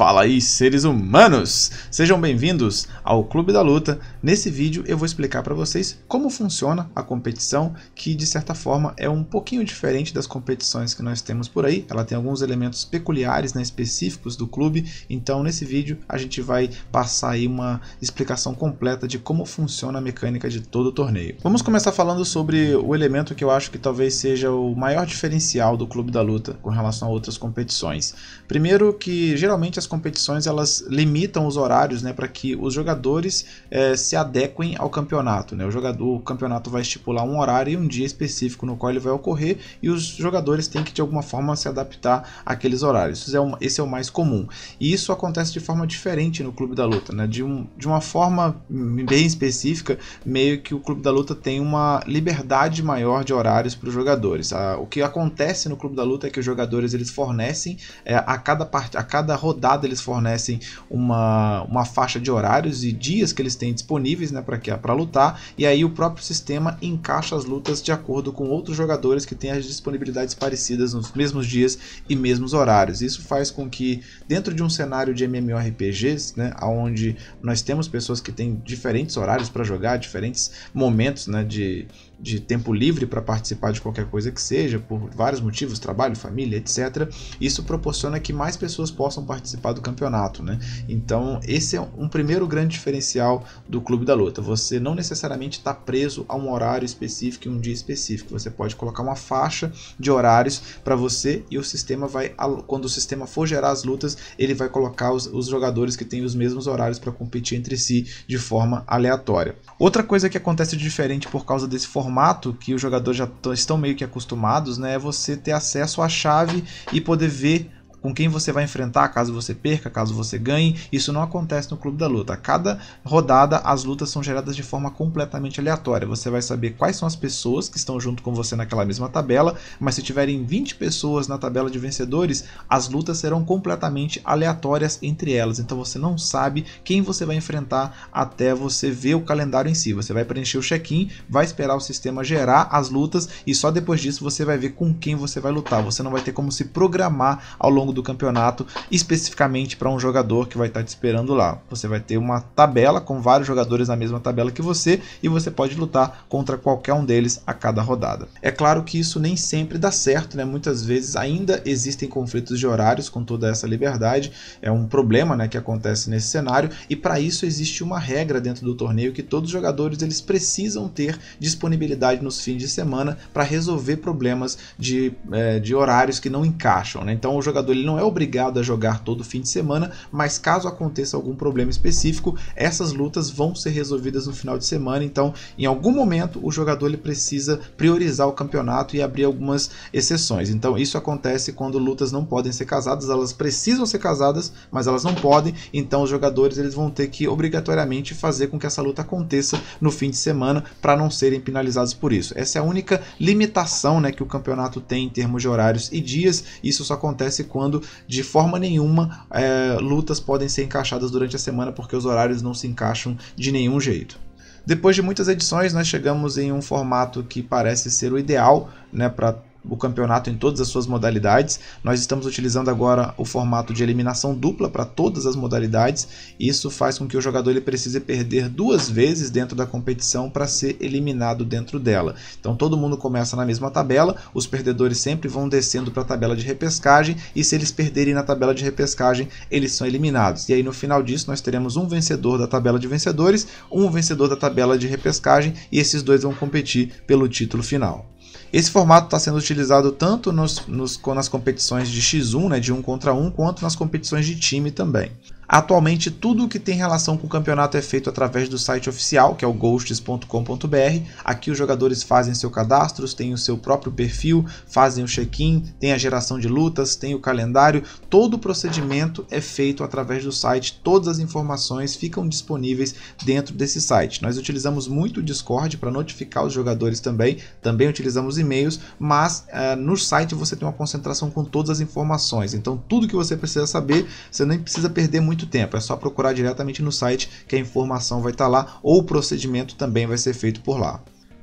Fala aí, seres humanos! Sejam bem-vindos ao Clube da Luta. Nesse vídeo eu vou explicar para vocês como funciona a competição, que de certa forma é um pouquinho diferente das competições que nós temos por aí. Ela tem alguns elementos peculiares, né, específicos do clube. Então, nesse vídeo a gente vai passar aí uma explicação completa de como funciona a mecânica de todo o torneio. Vamos começar falando sobre o elemento que eu acho que talvez seja o maior diferencial do Clube da Luta com relação a outras competições. Primeiro que geralmente as competições elas limitam os horários né, para que os jogadores é, se adequem ao campeonato. Né? O, jogador, o campeonato vai estipular um horário e um dia específico no qual ele vai ocorrer e os jogadores têm que de alguma forma se adaptar àqueles horários. Esse é, um, esse é o mais comum. E isso acontece de forma diferente no Clube da Luta. Né? De, um, de uma forma bem específica, meio que o Clube da Luta tem uma liberdade maior de horários para os jogadores. o que acontece no Clube da Luta é que os jogadores eles fornecem é, a, cada part, a cada rodada lado, eles fornecem uma, uma faixa de horários e dias que eles têm disponíveis né, para lutar, e aí o próprio sistema encaixa as lutas de acordo com outros jogadores que têm as disponibilidades parecidas nos mesmos dias e mesmos horários. Isso faz com que, dentro de um cenário de MMORPGs, né, onde nós temos pessoas que têm diferentes horários para jogar, diferentes momentos né, de, de tempo livre para participar de qualquer coisa que seja, por vários motivos, trabalho, família, etc., isso proporciona que mais pessoas possam participar participar do campeonato, né? Então, esse é um primeiro grande diferencial do Clube da Luta. Você não necessariamente está preso a um horário específico e um dia específico. Você pode colocar uma faixa de horários para você e o sistema vai, quando o sistema for gerar as lutas, ele vai colocar os, os jogadores que têm os mesmos horários para competir entre si de forma aleatória. Outra coisa que acontece de diferente por causa desse formato que os jogadores já estão meio que acostumados, né, é você ter acesso à chave e poder ver com quem você vai enfrentar caso você perca, caso você ganhe. Isso não acontece no Clube da Luta. A cada rodada, as lutas são geradas de forma completamente aleatória. Você vai saber quais são as pessoas que estão junto com você naquela mesma tabela, mas se tiverem 20 pessoas na tabela de vencedores, as lutas serão completamente aleatórias entre elas. Então você não sabe quem você vai enfrentar até você ver o calendário em si. Você vai preencher o check-in, vai esperar o sistema gerar as lutas e só depois disso você vai ver com quem você vai lutar. Você não vai ter como se programar ao longo longo do campeonato, especificamente para um jogador que vai estar tá te esperando lá. Você vai ter uma tabela com vários jogadores na mesma tabela que você e você pode lutar contra qualquer um deles a cada rodada. É claro que isso nem sempre dá certo, né? Muitas vezes ainda existem conflitos de horários com toda essa liberdade, é um problema, né, que acontece nesse cenário e para isso existe uma regra dentro do torneio que todos os jogadores eles precisam ter disponibilidade nos fins de semana para resolver problemas de, é, de horários que não encaixam, né? Então o jogador ele não é obrigado a jogar todo fim de semana, mas caso aconteça algum problema específico, essas lutas vão ser resolvidas no final de semana, então em algum momento o jogador ele precisa priorizar o campeonato e abrir algumas exceções. Então isso acontece quando lutas não podem ser casadas, elas precisam ser casadas, mas elas não podem, então os jogadores eles vão ter que obrigatoriamente fazer com que essa luta aconteça no fim de semana para não serem penalizados por isso. Essa é a única limitação né, que o campeonato tem em termos de horários e dias, isso só acontece quando falando de forma nenhuma é, lutas podem ser encaixadas durante a semana porque os horários não se encaixam de nenhum jeito. Depois de muitas edições, nós chegamos em um formato que parece ser o ideal né, para o campeonato em todas as suas modalidades. Nós estamos utilizando agora o formato de eliminação dupla para todas as modalidades. Isso faz com que o jogador ele precise perder duas vezes dentro da competição para ser eliminado dentro dela. Então todo mundo começa na mesma tabela, os perdedores sempre vão descendo para a tabela de repescagem e se eles perderem na tabela de repescagem, eles são eliminados. E aí no final disso nós teremos um vencedor da tabela de vencedores, um vencedor da tabela de repescagem e esses dois vão competir pelo título final. Esse formato está sendo utilizado tanto nos, nos, nas competições de X1, né, de 1 um contra 1, um, quanto nas competições de time também. Atualmente, tudo o que tem relação com o campeonato é feito através do site oficial, que é o ghosts.com.br. Aqui os jogadores fazem seu cadastro, têm o seu próprio perfil, fazem o check-in, tem a geração de lutas, tem o calendário. Todo o procedimento é feito através do site, todas as informações ficam disponíveis dentro desse site. Nós utilizamos muito o Discord para notificar os jogadores também, também utilizamos e-mails, mas uh, no site você tem uma concentração com todas as informações. Então, tudo que você precisa saber, você nem precisa perder muito muito tempo. É só procurar diretamente no site que a informação vai estar lá ou o procedimento também vai ser feito por lá.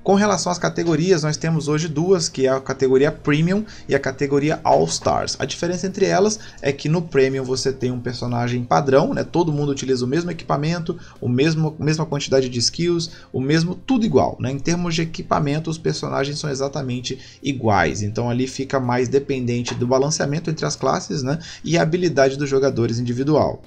Com relação às categorias, nós temos hoje duas, que é a categoria Premium e a categoria All Stars. A diferença entre elas é que no Premium você tem um personagem padrão, né? Todo mundo utiliza o mesmo equipamento, o mesmo mesma quantidade de skills, o mesmo tudo igual, né? Em termos de equipamento, os personagens são exatamente iguais. Então ali fica mais dependente do balanceamento entre as classes, né? E a habilidade dos jogadores individual.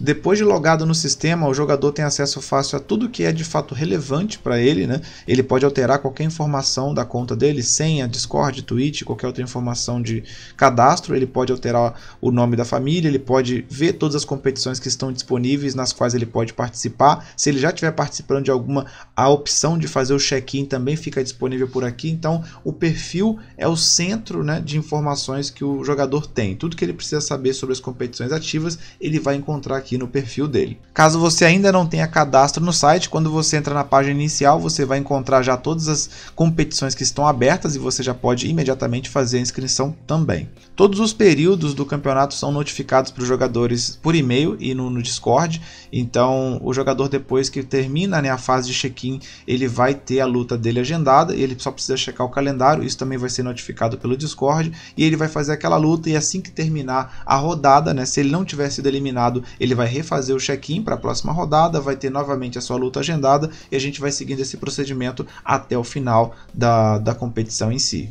Depois de logado no sistema, o jogador tem acesso fácil a tudo que é de fato relevante para ele, né? Ele pode alterar qualquer informação da conta dele, senha, Discord, Twitch, qualquer outra informação de cadastro, ele pode alterar o nome da família, ele pode ver todas as competições que estão disponíveis nas quais ele pode participar. Se ele já estiver participando de alguma, a opção de fazer o check-in também fica disponível por aqui. Então, o perfil é o centro, né, de informações que o jogador tem. Tudo que ele precisa saber sobre as competições ativas, ele vai encontrar aqui no perfil dele. Caso você ainda não tenha cadastro no site, quando você entra na página inicial, você vai encontrar já todas as competições que estão abertas e você já pode imediatamente fazer a inscrição também. Todos os períodos do campeonato são notificados para os jogadores por e-mail e no, no Discord, então o jogador depois que termina né, a fase de check-in, ele vai ter a luta dele agendada, e ele só precisa checar o calendário, isso também vai ser notificado pelo Discord, e ele vai fazer aquela luta e assim que terminar a rodada, né, se ele não tiver sido eliminado, ele ele vai refazer o check-in para a próxima rodada, vai ter novamente a sua luta agendada e a gente vai seguindo esse procedimento até o final da, da competição em si.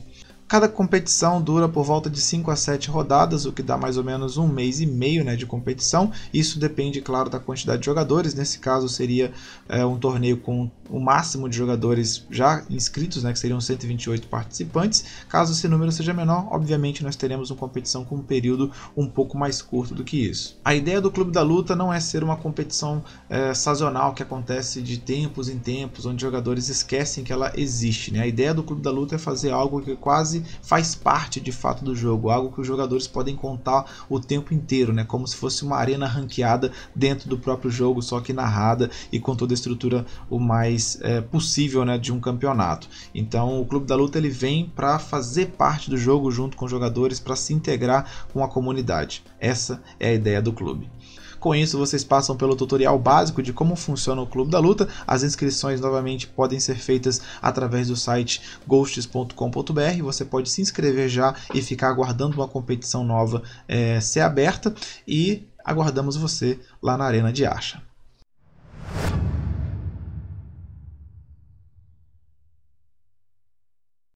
Cada competição dura por volta de 5 a 7 rodadas, o que dá mais ou menos um mês e meio né, de competição. Isso depende, claro, da quantidade de jogadores. Nesse caso, seria é, um torneio com o máximo de jogadores já inscritos, né, que seriam 128 participantes. Caso esse número seja menor, obviamente nós teremos uma competição com um período um pouco mais curto do que isso. A ideia do Clube da Luta não é ser uma competição é, sazonal que acontece de tempos em tempos, onde jogadores esquecem que ela existe. Né? A ideia do Clube da Luta é fazer algo que quase faz parte de fato do jogo, algo que os jogadores podem contar o tempo inteiro, né? Como se fosse uma arena ranqueada dentro do próprio jogo, só que narrada e com toda a estrutura o mais é, possível, né, de um campeonato. Então, o Clube da Luta ele vem para fazer parte do jogo junto com os jogadores, para se integrar com a comunidade. Essa é a ideia do clube. Com isso, vocês passam pelo tutorial básico de como funciona o Clube da Luta. As inscrições, novamente, podem ser feitas através do site ghosts.com.br. Você pode se inscrever já e ficar aguardando uma competição nova é, ser aberta. E aguardamos você lá na Arena de Acha.